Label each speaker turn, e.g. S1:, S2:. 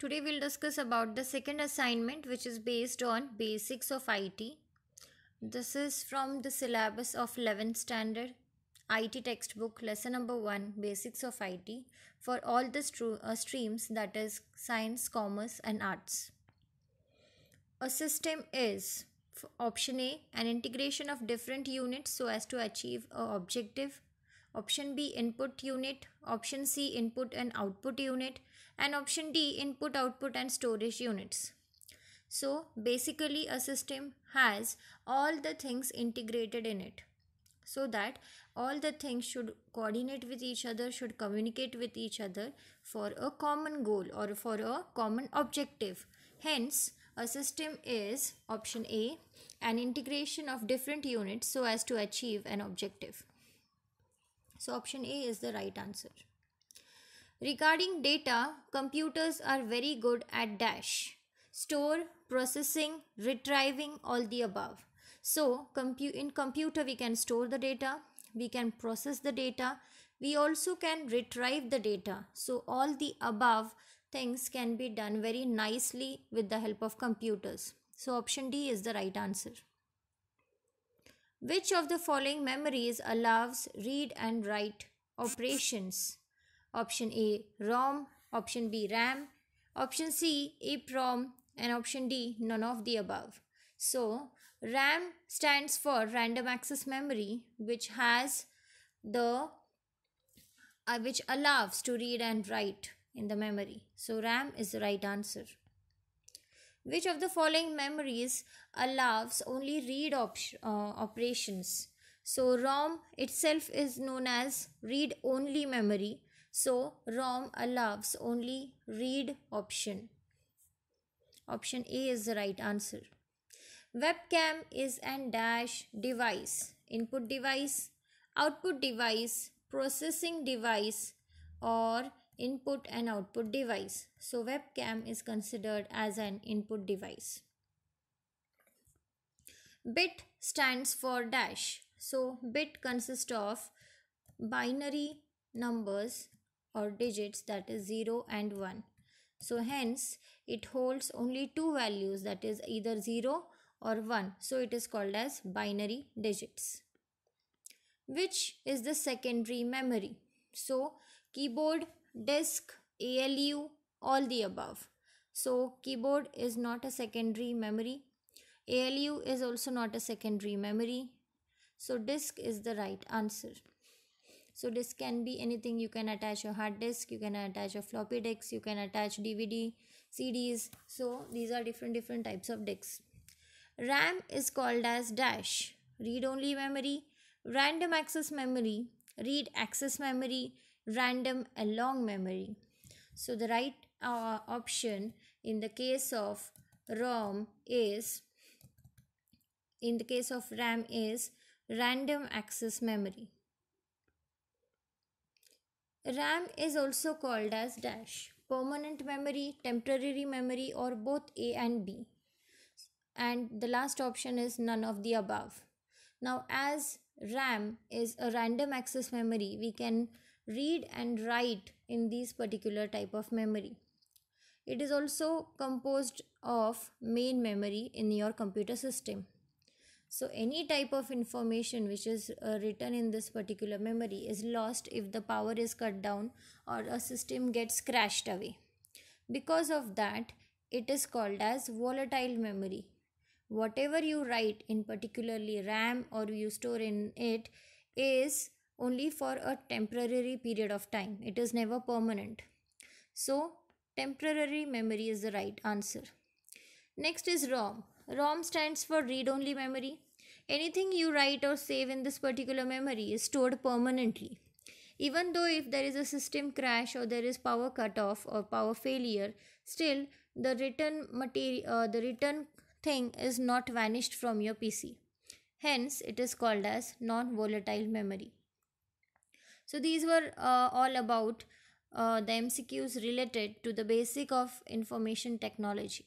S1: Today we'll discuss about the second assignment which is based on basics of IT. This is from the syllabus of 11th standard IT textbook lesson number 1 basics of IT for all the uh, streams that is science, commerce and arts. A system is option A an integration of different units so as to achieve a objective option B input unit, option C input and output unit and option D input output and storage units. So basically a system has all the things integrated in it so that all the things should coordinate with each other should communicate with each other for a common goal or for a common objective hence a system is option a an integration of different units so as to achieve an objective so, option A is the right answer. Regarding data, computers are very good at dash store, processing, retrieving, all the above. So, compu in computer we can store the data, we can process the data, we also can retrieve the data. So, all the above things can be done very nicely with the help of computers. So, option D is the right answer. Which of the following memories allows read and write operations? Option A ROM, option B RAM, option C EEPROM. and option D none of the above. So, RAM stands for random access memory, which has the uh, which allows to read and write in the memory. So, RAM is the right answer. Which of the following memories allows only read op- uh, operations? So ROM itself is known as read only memory. So ROM allows only read option. Option A is the right answer. Webcam is an dash device, input device, output device, processing device or input and output device. So webcam is considered as an input device. Bit stands for dash. So bit consists of binary numbers or digits that is 0 and 1. So hence it holds only two values that is either 0 or 1. So it is called as binary digits. Which is the secondary memory. So keyboard disk, ALU, all the above. So keyboard is not a secondary memory. ALU is also not a secondary memory. So disk is the right answer. So disk can be anything. You can attach your hard disk, you can attach your floppy disks, you can attach DVD, CDs. So these are different different types of disks. RAM is called as dash, read only memory, random access memory, read access memory, random along memory. So the right uh, option in the case of ROM is in the case of RAM is random access memory. RAM is also called as dash permanent memory, temporary memory or both A and B. And the last option is none of the above. Now as RAM is a random access memory, we can read and write in these particular type of memory it is also composed of main memory in your computer system so any type of information which is uh, written in this particular memory is lost if the power is cut down or a system gets crashed away because of that it is called as volatile memory whatever you write in particularly ram or you store in it is only for a temporary period of time. It is never permanent. So, temporary memory is the right answer. Next is ROM. ROM stands for read only memory. Anything you write or save in this particular memory is stored permanently. Even though if there is a system crash or there is power cutoff or power failure, still the written material, uh, the written thing is not vanished from your PC. Hence, it is called as non-volatile memory. So these were uh, all about uh, the MCQs related to the basic of information technology.